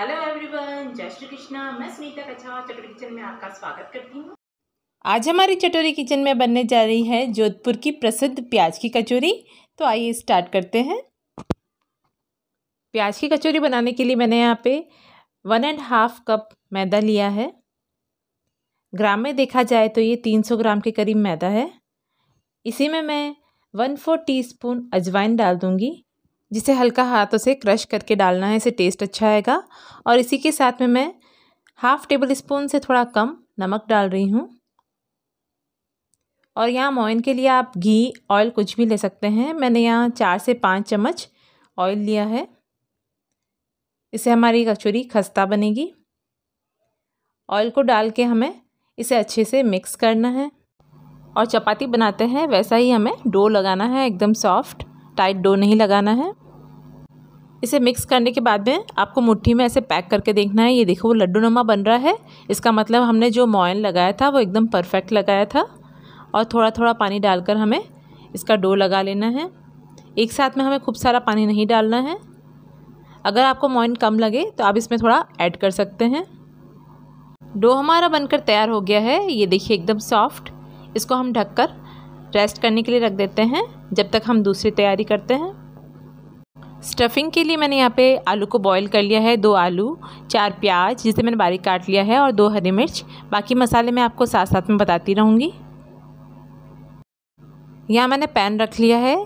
hello everyone जय श्री कृष्णा मैं Sunita Kachhawa चटोरी kitchen में आपका स्वागत करती हूँ आज हमारी चटोरी किचन में बनने जा रही है जोधपुर की प्रसिद्ध प्याज की कचौरी तो आइए स्टार्ट करते हैं प्याज की कचौरी बनाने के लिए मैंने यहाँ पे वन एंड हाफ कप मैदा लिया है ग्राम में देखा जाए तो ये तीन सौ ग्राम के करीब मैदा है इसी में मैं वन फोर टी स्पून अजवाइन डाल दूँगी जिसे हल्का हाथों से क्रश करके डालना है इसे टेस्ट अच्छा आएगा और इसी के साथ में मैं हाफ़ टेबल स्पून से थोड़ा कम नमक डाल रही हूँ और यहाँ मोइन के लिए आप घी ऑयल कुछ भी ले सकते हैं मैंने यहाँ चार से पाँच चम्मच ऑयल लिया है इसे हमारी कचोरी खस्ता बनेगी ऑयल को डाल के हमें इसे अच्छे से मिक्स करना है और चपाती बनाते हैं वैसा ही हमें डो लगाना है एकदम सॉफ्ट टाइट डो नहीं लगाना है इसे मिक्स करने के बाद में आपको मुट्ठी में ऐसे पैक करके देखना है ये देखो वो लड्डू नमा बन रहा है इसका मतलब हमने जो मॉयल लगाया था वो एकदम परफेक्ट लगाया था और थोड़ा थोड़ा पानी डालकर हमें इसका डो लगा लेना है एक साथ में हमें खूब सारा पानी नहीं डालना है अगर आपको मॉइन कम लगे तो आप इसमें थोड़ा ऐड कर सकते हैं डो हमारा बनकर तैयार हो गया है ये देखिए एकदम सॉफ्ट इसको हम ढककर रेस्ट करने के लिए रख देते हैं जब तक हम दूसरी तैयारी करते हैं स्टफिंग के लिए मैंने यहाँ पे आलू को बॉईल कर लिया है दो आलू चार प्याज जिसे मैंने बारीक काट लिया है और दो हरी मिर्च बाकी मसाले मैं आपको साथ साथ में बताती रहूँगी यहाँ मैंने पैन रख लिया है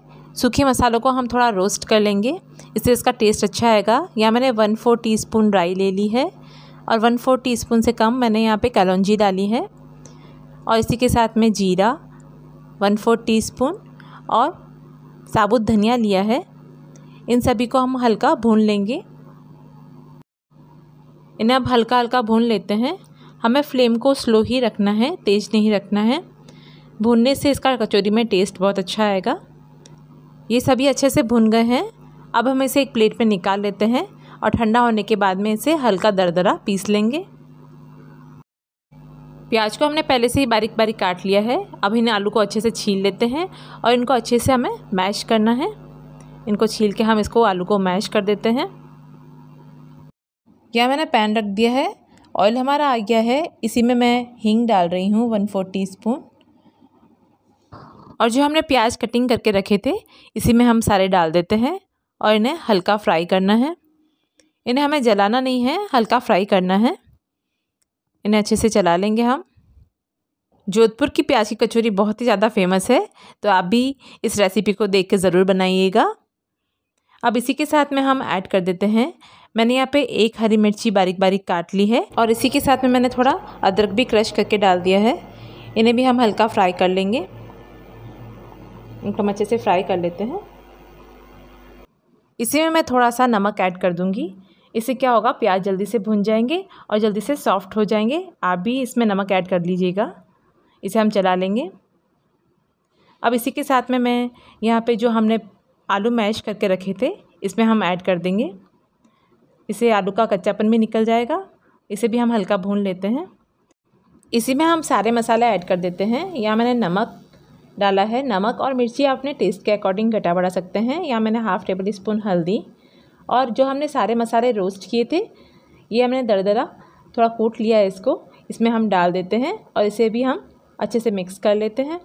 सूखे मसालों को हम थोड़ा रोस्ट कर लेंगे इससे इसका टेस्ट अच्छा आएगा यहाँ मैंने वन फोर टी स्पून राई ले ली है और वन फोर टी स्पून से कम मैंने यहाँ पर कलौजी डाली है और इसी के साथ में जीरा वन फोर्थ टी स्पून और साबुत धनिया लिया है इन सभी को हम हल्का भून लेंगे इन्हें अब हल्का हल्का भून लेते हैं हमें फ्लेम को स्लो ही रखना है तेज़ नहीं रखना है भूनने से इसका कचौरी में टेस्ट बहुत अच्छा आएगा ये सभी अच्छे से भून गए हैं अब हम इसे एक प्लेट में निकाल लेते हैं और ठंडा होने के बाद में इसे हल्का दरदरा पीस लेंगे प्याज को हमने पहले से ही बारीक बारीक काट लिया है अब इन्हें आलू को अच्छे से छील लेते हैं और इनको अच्छे से हमें मैश करना है इनको छील के हम इसको आलू को मैश कर देते हैं यह मैंने पैन रख दिया है ऑयल हमारा आ गया है इसी में मैं हींग डाल रही हूँ वन फोर टी स्पून और जो हमने प्याज कटिंग करके रखे थे इसी में हम सारे डाल देते हैं और इन्हें हल्का फ्राई करना है इन्हें हमें जलाना नहीं है हल्का फ्राई करना है इन्हें अच्छे से चला लेंगे हम जोधपुर की प्याज की कचौरी बहुत ही ज़्यादा फेमस है तो आप भी इस रेसिपी को देख के ज़रूर बनाइएगा अब इसी के साथ में हम ऐड कर देते हैं मैंने यहाँ पे एक हरी मिर्ची बारीक बारीक काट ली है और इसी के साथ में मैंने थोड़ा अदरक भी क्रश करके डाल दिया है इन्हें भी हम हल्का फ्राई कर लेंगे इनको हम अच्छे से फ्राई कर लेते हैं इसी में मैं थोड़ा सा नमक ऐड कर दूँगी इससे क्या होगा प्याज जल्दी से भुन जाएंगे और जल्दी से सॉफ्ट हो जाएंगे आप भी इसमें नमक ऐड कर लीजिएगा इसे हम चला लेंगे अब इसी के साथ में मैं यहाँ पे जो हमने आलू मैश करके रखे थे इसमें हम ऐड कर देंगे इसे आलू का कच्चापन भी निकल जाएगा इसे भी हम हल्का भून लेते हैं इसी में हम सारे मसाले ऐड कर देते हैं यहाँ मैंने नमक डाला है नमक और मिर्ची आपने टेस्ट के अकॉर्डिंग घटा बढ़ा सकते हैं या मैंने हाफ़ टेबल स्पून हल्दी और जो हमने सारे मसाले रोस्ट किए थे ये हमने दरदरा थोड़ा कूट लिया है इसको इसमें हम डाल देते हैं और इसे भी हम अच्छे से मिक्स कर लेते हैं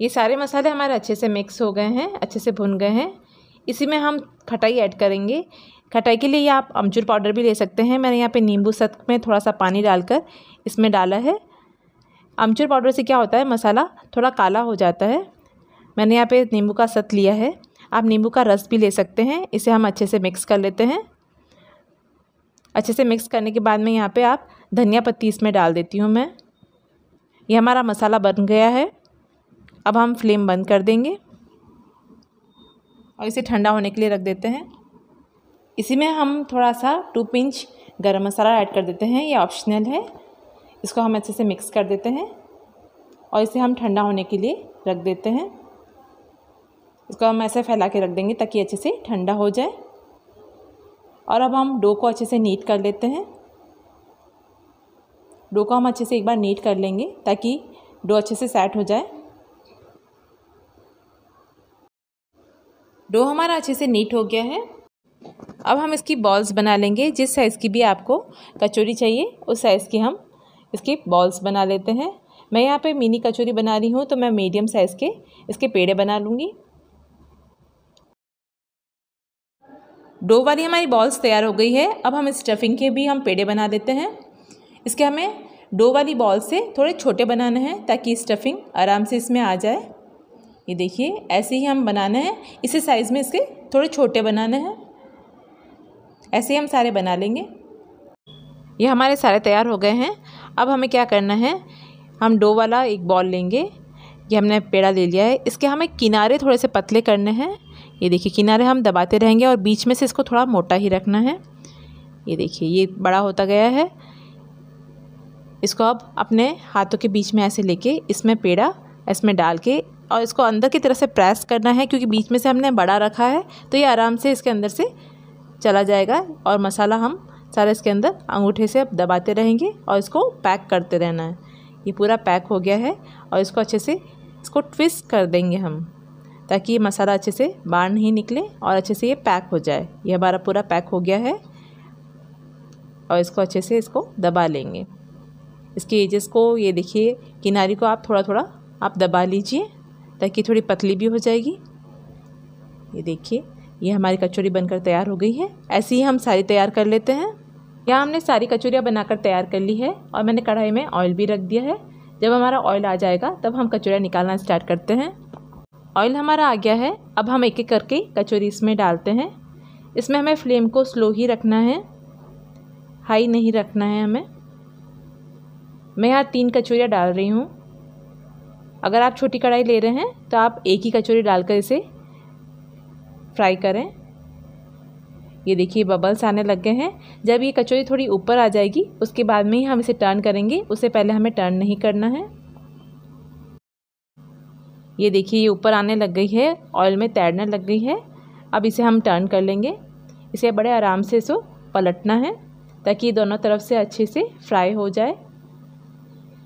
ये सारे मसाले हमारे अच्छे से मिक्स हो गए हैं अच्छे से भुन गए हैं इसी में हम खटाई ऐड करेंगे खटाई के लिए आप अमचूर पाउडर भी ले सकते हैं मैंने यहाँ पे नींबू सत में थोड़ा सा पानी डालकर इसमें डाला है अमचूर पाउडर से क्या होता है मसाला थोड़ा काला हो जाता है मैंने यहाँ पे नींबू का सत लिया है आप नींबू का रस भी ले सकते हैं इसे हम अच्छे से मिक्स कर लेते हैं अच्छे से मिक्स करने के बाद में यहाँ पे आप धनिया पत्ती इसमें डाल देती हूँ मैं ये हमारा मसाला बन गया है अब हम फ्लेम बंद कर देंगे और इसे ठंडा होने के लिए रख देते हैं इसी में हम थोड़ा सा टू पिंच गर्म मसाला ऐड कर देते हैं ये ऑप्शनल है इसको हम अच्छे से मिक्स कर देते हैं और इसे हम ठंडा होने के लिए रख देते हैं उसको हम ऐसे फैला के रख देंगे ताकि अच्छे से ठंडा हो जाए और अब हम डो को अच्छे से नीट कर लेते हैं डो को हम अच्छे से एक बार नीट कर लेंगे ताकि डो अच्छे से सेट हो जाए डो हमारा अच्छे से नीट हो गया है अब हम इसकी बॉल्स बना लेंगे जिस साइज़ की भी आपको कचौरी चाहिए उस साइज़ की हम इसकी बॉल्स बना लेते हैं मैं यहाँ पे मिनी कचौरी बना रही हूँ तो मैं मीडियम साइज़ के इसके पेड़े बना लूँगी डो वाली हमारी बॉल्स तैयार हो गई है अब हम स्टफिंग के भी हम पेड़े बना देते हैं इसके हमें डो वाली बॉल से थोड़े छोटे बनाने हैं ताकि स्टफिंग आराम से इसमें आ जाए ये देखिए ऐसे ही हम बनाना है इसी साइज़ में इसके थोड़े छोटे बनाने हैं ऐसे ही हम सारे बना लेंगे ये हमारे सारे तैयार हो गए हैं अब हमें क्या करना है हम डो वाला एक बॉल लेंगे ये हमने पेड़ा ले लिया है इसके हमें किनारे थोड़े से पतले करने हैं ये देखिए किनारे हम दबाते रहेंगे और बीच में से इसको थोड़ा मोटा ही रखना है ये देखिए ये बड़ा होता गया है इसको अब अपने हाथों के बीच में ऐसे लेके इसमें पेड़ा इसमें डाल के और इसको अंदर की तरफ से प्रेस करना है क्योंकि बीच में से हमने बड़ा रखा है तो ये आराम से इसके अंदर से चला जाएगा और मसाला हम सारा इसके अंदर अंगूठे से अब दबाते रहेंगे और इसको पैक करते रहना है ये पूरा पैक हो गया है और इसको अच्छे से इसको ट्विस्ट कर देंगे हम ताकि ये मसाला अच्छे से बाहर नहीं निकले और अच्छे से ये पैक हो जाए ये हमारा पूरा पैक हो गया है और इसको अच्छे से इसको दबा लेंगे इसके एजेस को ये देखिए किनारी को आप थोड़ा थोड़ा आप दबा लीजिए ताकि थोड़ी पतली भी हो जाएगी ये देखिए ये हमारी कचौरी बनकर तैयार हो गई है ऐसे ही हम सारी तैयार कर लेते हैं यहाँ हमने सारी कचौरियाँ बनाकर तैयार कर ली है और मैंने कढ़ाई में ऑयल भी रख दिया है जब हमारा ऑयल आ जाएगा तब हम कचौड़ियाँ निकालना स्टार्ट करते हैं ऑयल हमारा आ गया है अब हम एक एक करके कचौरी इसमें डालते हैं इसमें हमें फ्लेम को स्लो ही रखना है हाई नहीं रखना है हमें मैं यहाँ तीन कचौरियाँ डाल रही हूँ अगर आप छोटी कढ़ाई ले रहे हैं तो आप एक ही कचौरी डालकर इसे फ्राई करें ये देखिए बबल्स आने लग गए हैं जब ये कचौरी थोड़ी ऊपर आ जाएगी उसके बाद में ही हम इसे टर्न करेंगे उससे पहले हमें टर्न नहीं करना है ये देखिए ये ऊपर आने लग गई है ऑयल में तैरने लग गई है अब इसे हम टर्न कर लेंगे इसे बड़े आराम से इसको पलटना है ताकि दोनों तरफ से अच्छे से फ्राई हो जाए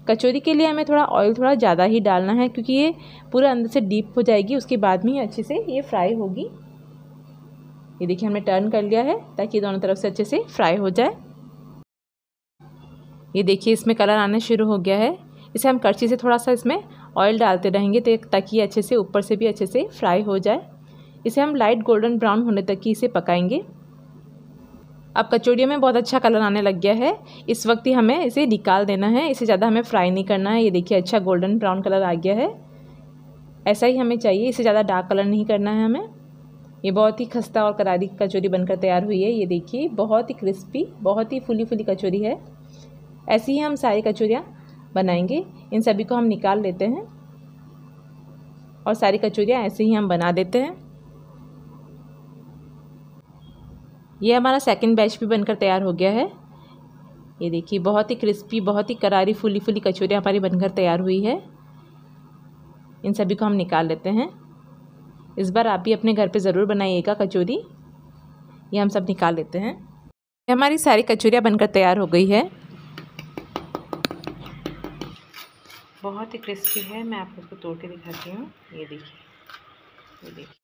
कचौरी के लिए हमें थोड़ा ऑयल थोड़ा ज़्यादा ही डालना है क्योंकि ये पूरा अंदर से डीप हो जाएगी उसके बाद में ही अच्छे से ये फ्राई होगी ये देखिए हमने टर्न कर लिया है ताकि दोनों तरफ से अच्छे से फ्राई हो जाए ये देखिए इसमें कलर आना शुरू हो गया है इसे हम करछी से थोड़ा सा इसमें ऑयल डालते रहेंगे तो ताकि अच्छे से ऊपर से भी अच्छे से फ्राई हो जाए इसे हम लाइट गोल्डन ब्राउन होने तक ही इसे पकाएंगे अब कचौड़ियों में बहुत अच्छा कलर आने लग गया है इस वक्त ही हमें इसे निकाल देना है इसे ज़्यादा हमें फ्राई नहीं करना है ये देखिए अच्छा गोल्डन ब्राउन कलर आ गया है ऐसा ही हमें चाहिए इसे ज़्यादा डार्क कलर नहीं करना है हमें ये बहुत ही खस्ता और करारी कचौरी बनकर तैयार हुई है ये देखिए बहुत ही क्रिस्पी बहुत ही फुली फुली कचौरी है ऐसी ही हम सारी कचौरियाँ बनाएंगे इन सभी को हम निकाल लेते हैं और सारी कचौरियाँ ऐसे ही हम बना देते हैं ये हमारा सेकंड बैच भी बनकर तैयार हो गया है ये देखिए बहुत ही क्रिस्पी बहुत ही करारी फुली फुली कचौरियाँ हमारी बनकर तैयार हुई है इन सभी को हम निकाल लेते हैं इस बार आप भी अपने घर पे ज़रूर बनाइएगा कचौरी ये हम सब निकाल लेते हैं ये हमारी सारी कचौरियाँ बनकर तैयार हो गई है बहुत ही क्रिस्पी है मैं आपको इसको तोड़ के दिखाती हूँ ये देखिए ये देखिए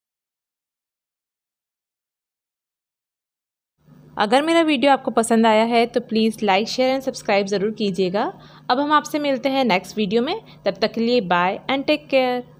अगर मेरा वीडियो आपको पसंद आया है तो please like share and subscribe ज़रूर कीजिएगा अब हम आपसे मिलते हैं नेक्स्ट वीडियो में तब तक के लिए बाय एंड टेक केयर